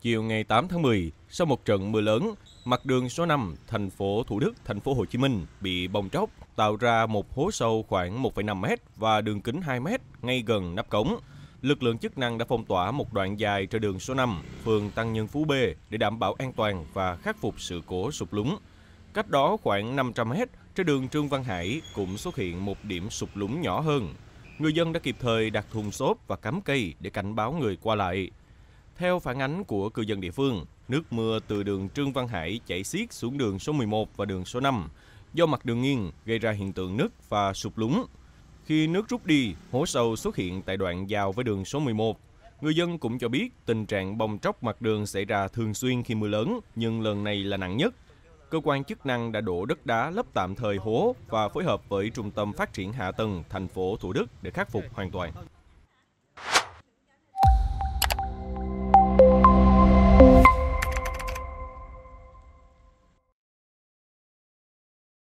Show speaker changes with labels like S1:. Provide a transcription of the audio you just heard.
S1: chiều ngày 8 tháng 10, sau một trận mưa lớn, mặt đường số 5 thành phố Thủ Đức, thành phố Hồ Chí Minh bị bong tróc, tạo ra một hố sâu khoảng 1,5 m và đường kính 2 m ngay gần nắp cống. Lực lượng chức năng đã phong tỏa một đoạn dài trên đường số 5, phường Tăng Nhân Phú B để đảm bảo an toàn và khắc phục sự cố sụp lún. Cách đó khoảng 500 m, trên đường Trương Văn Hải cũng xuất hiện một điểm sụp lúng nhỏ hơn. Người dân đã kịp thời đặt thùng xốp và cắm cây để cảnh báo người qua lại. Theo phản ánh của cư dân địa phương, nước mưa từ đường Trương Văn Hải chảy xiết xuống đường số 11 và đường số 5, do mặt đường nghiêng gây ra hiện tượng nứt và sụp lún. Khi nước rút đi, hố sâu xuất hiện tại đoạn giao với đường số 11. Người dân cũng cho biết tình trạng bong tróc mặt đường xảy ra thường xuyên khi mưa lớn, nhưng lần này là nặng nhất. Cơ quan chức năng đã đổ đất đá lấp tạm thời hố và phối hợp với Trung tâm Phát triển Hạ tầng thành phố Thủ Đức để khắc phục hoàn toàn.